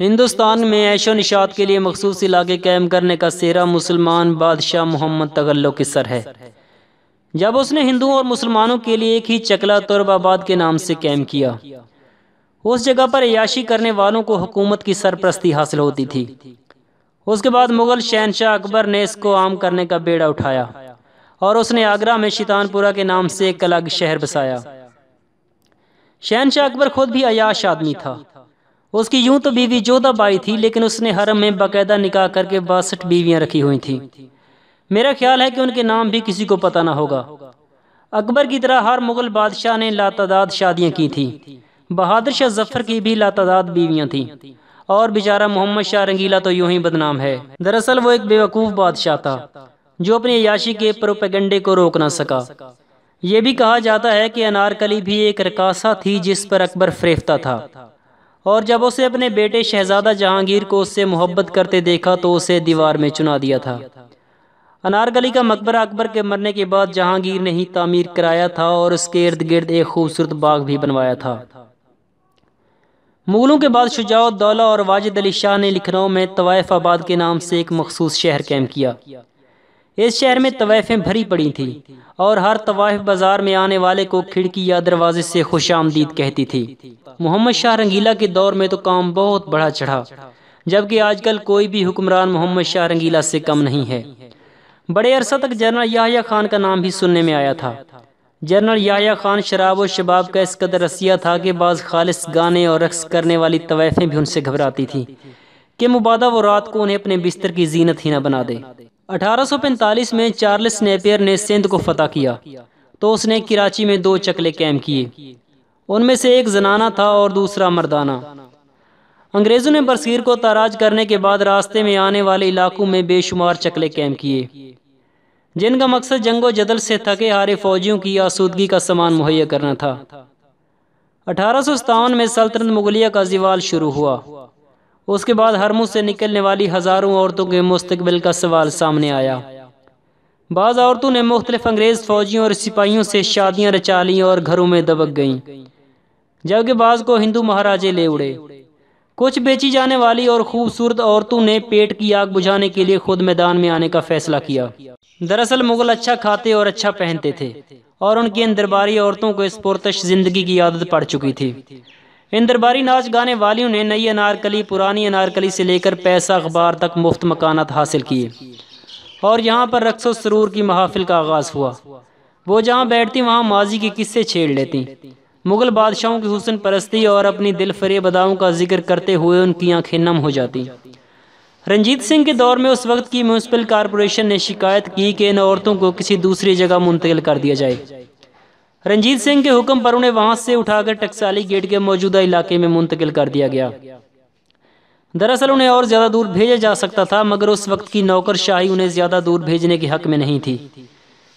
ہندوستان میں عیش و نشاط کے لیے مخصوص علاقے قائم کرنے کا سیرہ مسلمان بادشاہ محمد تغلو کی سر ہے جب اس نے ہندوؤں اور مسلمانوں کے لیے ایک ہی چکلا ترب آباد کے نام سے قائم کیا اس جگہ پر عیاشی کرنے والوں کو حکومت کی سرپرستی حاصل ہوتی تھی اس کے بعد مغل شہنشاہ اکبر نے اس کو عام کرنے کا بیڑا اٹھایا اور اس نے آگرہ میں شیطان پورا کے نام سے ایک الگ شہر بسایا شہنشاہ اکبر خود بھی عیاش آدمی تھا اس کی یوں تو بیوی جودہ بائی تھی لیکن اس نے حرم میں باقاعدہ نکاح کر کے باسٹھ بیویاں رکھی ہوئی تھیں میرا خیال ہے کہ ان کے نام بھی کسی کو پتہ نہ ہوگا اکبر کی طرح ہر مغل بادشاہ نے لاتعداد شادیاں کی تھیں بہادر شاہ ظفر کی بھی لاتعداد بیویاں تھیں اور بیچارہ محمد شاہ رنگیلا تو یوں ہی بدنام ہے دراصل وہ ایک بیوقوف بادشاہ تھا جو اپنی عیاشی کے پروپیگنڈے کو روک نہ سکا یہ بھی کہا جاتا ہے کہ انارکلی بھی ایک رکاسہ تھی جس پر اکبر فریفتہ تھا اور جب اسے اپنے بیٹے شہزادہ جہانگیر کو اس سے محبت کرتے دیکھا تو اسے دیوار میں چنا دیا تھا انارگلی کا مقبرہ اکبر کے مرنے کے بعد جہانگیر نے ہی تعمیر کرایا تھا اور اس کے ارد گرد ایک خوبصورت باغ بھی بنوایا تھا مغلوں کے بعد شجاعت الدولہ اور واجد علی شاہ نے لکھنؤ میں طوائف آباد کے نام سے ایک مخصوص شہر قائم کیا اس شہر میں طوائفیں بھری پڑی تھیں اور ہر طوائف بازار میں آنے والے کو کھڑکی یا دروازے سے خوش آمدید کہتی تھی محمد شاہ رنگیلا کے دور میں تو کام بہت بڑا چڑھا جبکہ آج کل کوئی بھی حکمران محمد شاہ رنگیلا سے کم نہیں ہے بڑے عرصہ تک جنرل یاہیا خان کا نام بھی سننے میں آیا تھا جنرل یاہیا خان شراب و شباب کا اس قدر رسیہ تھا کہ بعض خالص گانے اور رقص کرنے والی طوائفیں بھی ان سے گھبراتی تھیں کہ مبادہ وہ رات کو انہیں اپنے بستر کی زینت ہی نہ بنا دے اٹھارہ سو پینتالیس میں چارلس نیپیر نے سندھ کو فتح کیا تو اس نے کراچی میں دو چکلے کیمپ کیے ان میں سے ایک زنانہ تھا اور دوسرا مردانہ انگریزوں نے برسیر کو تاراج کرنے کے بعد راستے میں آنے والے علاقوں میں بے شمار چکلے کیمپ کیے جن کا مقصد جنگ و جدل سے تھکے ہارے فوجیوں کی آسودگی کا سامان مہیا کرنا تھا اٹھارہ سو ستاون میں سلطنت مغلیہ کا زیوال شروع ہوا اس کے بعد ہرمو سے نکلنے والی ہزاروں عورتوں کے مستقبل کا سوال سامنے آیا بعض عورتوں نے مختلف انگریز فوجیوں اور سپاہیوں سے شادیاں رچا لیں اور گھروں میں دبک گئیں جبکہ بعض کو ہندو مہاراجے لے اڑے کچھ بیچی جانے والی اور خوبصورت عورتوں نے پیٹ کی آگ بجھانے کے لیے خود میدان میں آنے کا فیصلہ کیا دراصل مغل اچھا کھاتے اور اچھا پہنتے تھے اور ان کی ان درباری عورتوں کو اس پرتش زندگی کی عادت پڑ چکی تھی ان درباری ناچ گانے والیوں نے نئی انارکلی پرانی انارکلی سے لے کر پیسہ اخبار تک مفت مکانات حاصل کیے اور یہاں پر رقص و سرور کی محافل کا آغاز ہوا وہ جہاں بیٹھتی وہاں ماضی کے قصے چھیڑ لیتی مغل بادشاہوں کی حسن پرستی اور اپنی دل فری بداؤں کا ذکر کرتے ہوئے ان کی آنکھیں نم ہو جاتی رنجیت سنگھ کے دور میں اس وقت کی میونسپل کارپوریشن نے شکایت کی کہ ان عورتوں کو کسی دوسری جگہ منتقل کر دیا جائے رنجیت سنگھ کے حکم پر انہیں وہاں سے اٹھا کر ٹکسالی گیٹ کے موجودہ علاقے میں منتقل کر دیا گیا دراصل انہیں اور زیادہ دور بھیجا جا سکتا تھا مگر اس وقت کی نوکر شاہی انہیں زیادہ دور بھیجنے کے حق میں نہیں تھی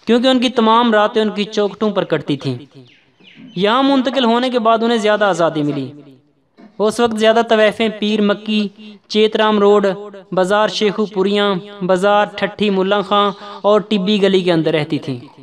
کیونکہ ان کی تمام راتیں ان کی چوکٹوں پر کٹتی تھیں یہاں منتقل ہونے کے بعد انہیں زیادہ آزادی ملی اس وقت زیادہ طویفیں پیر مکی چیترام روڈ بازار شیخو پوریاں بازار ٹھٹھی ملا خاں اور ٹبی گلی کے اندر رہتی تھیں